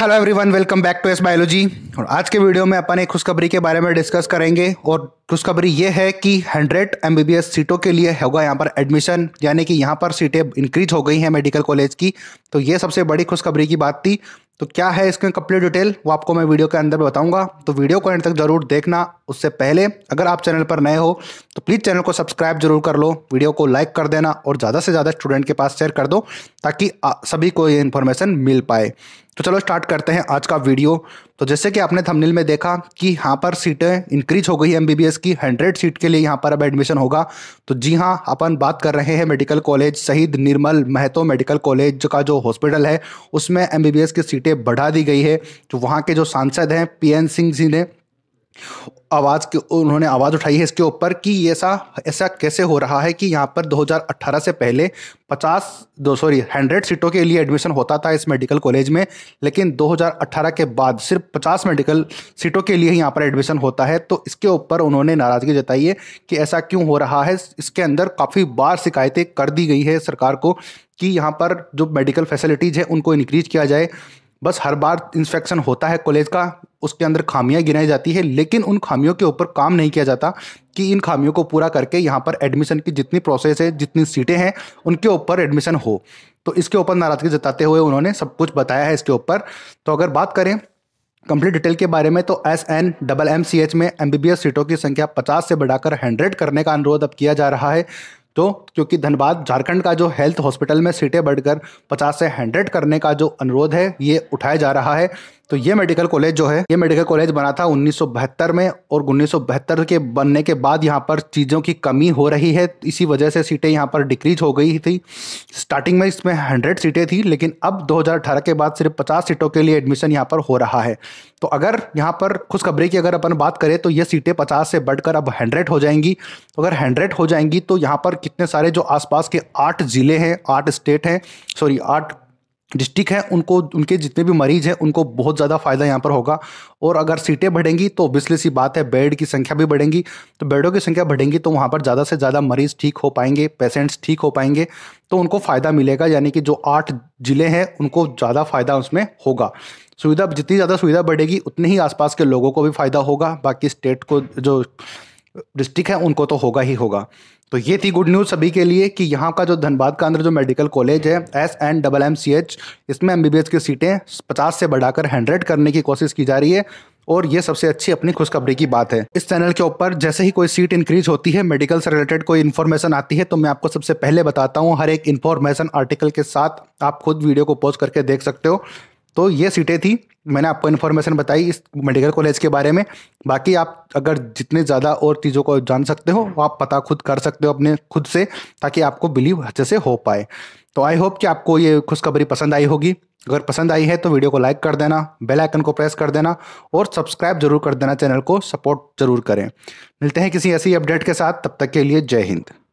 hello everyone welcome back to S biology और आज के वीडियो में अपन एक खुशखबरी के बारे में डिस्कस करेंगे और खुशखबरी ये है कि 100 एम सीटों के लिए होगा यहाँ पर एडमिशन यानी कि यहाँ पर सीटें इंक्रीज हो गई हैं मेडिकल कॉलेज की तो ये सबसे बड़ी खुशखबरी की बात थी तो क्या है इसके कंप्लीट डिटेल वो आपको मैं वीडियो के अंदर बताऊंगा तो वीडियो को एंड तक जरूर देखना उससे पहले अगर आप चैनल पर नए हो तो प्लीज़ चैनल को सब्सक्राइब जरूर कर लो वीडियो को लाइक कर देना और ज़्यादा से ज़्यादा स्टूडेंट के पास शेयर कर दो ताकि सभी को ये इन्फॉर्मेशन मिल पाए तो चलो स्टार्ट करते हैं आज का वीडियो तो जैसे कि आपने थमनील में देखा कि यहाँ पर सीटें इंक्रीज हो गई है एम की हंड्रेड सीट के लिए यहाँ पर अब एडमिशन होगा तो जी हाँ अपन बात कर रहे हैं मेडिकल कॉलेज शहीद निर्मल महतो मेडिकल कॉलेज का जो हॉस्पिटल है उसमें एम की सीट सीटें बढ़ा दी गई है जो तो वहाँ के जो सांसद हैं पीएन सिंह जी ने आवाज़ के उन्होंने आवाज़ उठाई है इसके ऊपर कि ऐसा ऐसा कैसे हो रहा है कि यहाँ पर 2018 से पहले 50 दो सॉरी 100 सीटों के लिए एडमिशन होता था इस मेडिकल कॉलेज में लेकिन 2018 के बाद सिर्फ 50 मेडिकल सीटों के लिए ही यहाँ पर एडमिशन होता है तो इसके ऊपर उन्होंने नाराज़गी जताई है कि ऐसा क्यों हो रहा है इसके अंदर काफ़ी बार शिकायतें कर दी गई है सरकार को कि यहाँ पर जो मेडिकल फैसिलिटीज़ है उनको इनक्रीज किया जाए बस हर बार इंस्पेक्शन होता है कॉलेज का उसके अंदर खामियां गिनाई जाती है लेकिन उन खामियों के ऊपर काम नहीं किया जाता कि इन खामियों को पूरा करके यहाँ पर एडमिशन की जितनी प्रोसेस है जितनी सीटें हैं उनके ऊपर एडमिशन हो तो इसके ऊपर नाराजगी जताते हुए उन्होंने सब कुछ बताया है इसके ऊपर तो अगर बात करें कंप्लीट डिटेल के बारे में तो S N double M C H में एम बी बी एस सीटों की संख्या पचास से बढ़ाकर हंड्रेड करने का अनुरोध अब किया जा रहा है तो क्योंकि धनबाद झारखंड का जो हेल्थ हॉस्पिटल में सीटें बढ़कर पचास से हंड्रेड करने का जो अनुरोध है ये उठाया जा रहा है तो ये मेडिकल कॉलेज जो है ये मेडिकल कॉलेज बना था उन्नीस में और उन्नीस के बनने के बाद यहाँ पर चीज़ों की कमी हो रही है इसी वजह से सीटें यहाँ पर डिक्रीज हो गई थी स्टार्टिंग में इसमें 100 सीटें थी लेकिन अब 2018 के बाद सिर्फ 50 सीटों के लिए एडमिशन यहाँ पर हो रहा है तो अगर यहाँ पर खुशखबरी की अगर अपन बात करें तो ये सीटें पचास से बढ़कर अब हंड्रेड हो जाएंगी तो अगर हंड्रेड हो जाएंगी तो यहाँ पर कितने सारे जो आसपास के आठ ज़िले हैं आठ स्टेट हैं सॉरी आठ डिस्ट्रिक्ट है उनको उनके जितने भी मरीज हैं उनको बहुत ज़्यादा फ़ायदा यहाँ पर होगा और अगर सीटें बढ़ेंगी तो ऑब्वियसली सी बात है बेड की संख्या भी बढ़ेंगी तो बेडों की संख्या बढ़ेंगी तो वहाँ पर ज़्यादा से ज़्यादा मरीज़ ठीक हो पाएंगे पेशेंट्स ठीक हो पाएंगे तो उनको फ़ायदा मिलेगा यानी कि जो आठ ज़िले हैं उनको ज़्यादा फ़ायदा उसमें होगा सुविधा जितनी ज़्यादा सुविधा बढ़ेगी उतने ही आसपास के लोगों को भी फ़ायदा होगा बाकी स्टेट को जो डिस्ट्रिक्ट है उनको तो होगा ही होगा तो ये थी गुड न्यूज़ सभी के लिए कि यहाँ का जो धनबाद का अंदर जो मेडिकल कॉलेज है S N double M C H इसमें एम बी बी एस की सीटें पचास से बढ़ाकर हंड्रेड करने की कोशिश की जा रही है और ये सबसे अच्छी अपनी खुशखबरी की बात है इस चैनल के ऊपर जैसे ही कोई सीट इंक्रीज होती है मेडिकल से रिलेटेड कोई इन्फॉर्मेशन आती है तो मैं आपको सबसे पहले बताता हूँ हर एक इन्फॉर्मेशन आर्टिकल के साथ आप खुद वीडियो को पोस्ट करके देख सकते हो तो ये सीटें थी मैंने आपको इन्फॉर्मेशन बताई इस मेडिकल कॉलेज के बारे में बाकी आप अगर जितने ज़्यादा और चीज़ों को जान सकते हो आप पता खुद कर सकते हो अपने खुद से ताकि आपको बिलीव अच्छे से हो पाए तो आई होप कि आपको ये खुशखबरी पसंद आई होगी अगर पसंद आई है तो वीडियो को लाइक कर देना बेल आइकन को प्रेस कर देना और सब्सक्राइब जरूर कर देना चैनल को सपोर्ट जरूर करें मिलते हैं किसी ऐसी अपडेट के साथ तब तक के लिए जय हिंद